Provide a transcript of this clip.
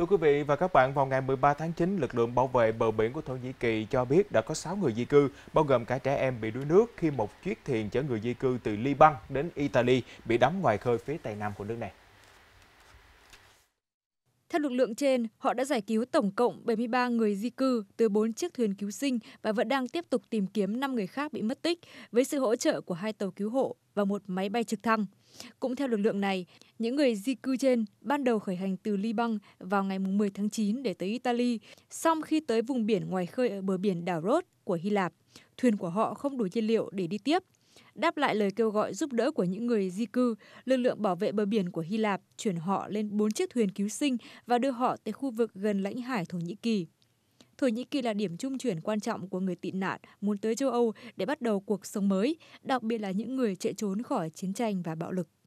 Thưa quý vị và các bạn, vào ngày 13 tháng 9, lực lượng bảo vệ bờ biển của Thổ Nhĩ Kỳ cho biết đã có 6 người di cư, bao gồm cả trẻ em bị đuối nước khi một chiếc thuyền chở người di cư từ Liban đến Italy bị đắm ngoài khơi phía tây nam của nước này. Theo lực lượng trên, họ đã giải cứu tổng cộng 73 người di cư từ 4 chiếc thuyền cứu sinh và vẫn đang tiếp tục tìm kiếm 5 người khác bị mất tích với sự hỗ trợ của hai tàu cứu hộ và một máy bay trực thăng. Cũng theo lực lượng này, những người di cư trên ban đầu khởi hành từ Liban vào ngày 10 tháng 9 để tới Italy, song khi tới vùng biển ngoài khơi ở bờ biển đảo Rhodes của Hy Lạp, thuyền của họ không đủ nhiên liệu để đi tiếp – Đáp lại lời kêu gọi giúp đỡ của những người di cư, lực lượng bảo vệ bờ biển của Hy Lạp chuyển họ lên 4 chiếc thuyền cứu sinh và đưa họ tới khu vực gần lãnh hải Thổ Nhĩ Kỳ. Thổ Nhĩ Kỳ là điểm trung chuyển quan trọng của người tị nạn muốn tới châu Âu để bắt đầu cuộc sống mới, đặc biệt là những người chạy trốn khỏi chiến tranh và bạo lực.